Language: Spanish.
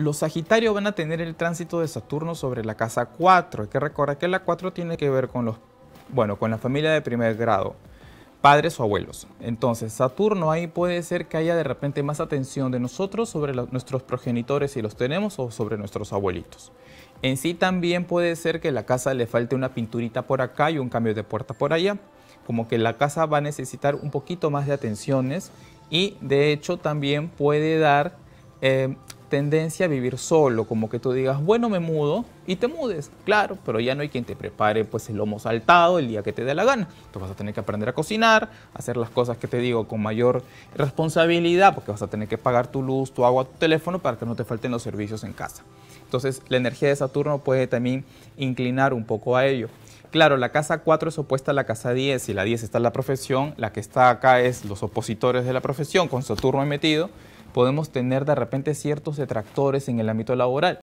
Los Sagitarios van a tener el tránsito de Saturno sobre la casa 4. Hay que recordar que la 4 tiene que ver con los, bueno, con la familia de primer grado, padres o abuelos. Entonces, Saturno ahí puede ser que haya de repente más atención de nosotros sobre nuestros progenitores si los tenemos o sobre nuestros abuelitos. En sí también puede ser que la casa le falte una pinturita por acá y un cambio de puerta por allá. Como que la casa va a necesitar un poquito más de atenciones y de hecho también puede dar eh, tendencia a vivir solo, como que tú digas, bueno, me mudo y te mudes, claro, pero ya no hay quien te prepare pues el lomo saltado el día que te dé la gana. Tú vas a tener que aprender a cocinar, hacer las cosas que te digo con mayor responsabilidad, porque vas a tener que pagar tu luz, tu agua, tu teléfono para que no te falten los servicios en casa. Entonces, la energía de Saturno puede también inclinar un poco a ello. Claro, la casa 4 es opuesta a la casa 10 y la 10 está en la profesión, la que está acá es los opositores de la profesión con Saturno metido podemos tener de repente ciertos detractores en el ámbito laboral.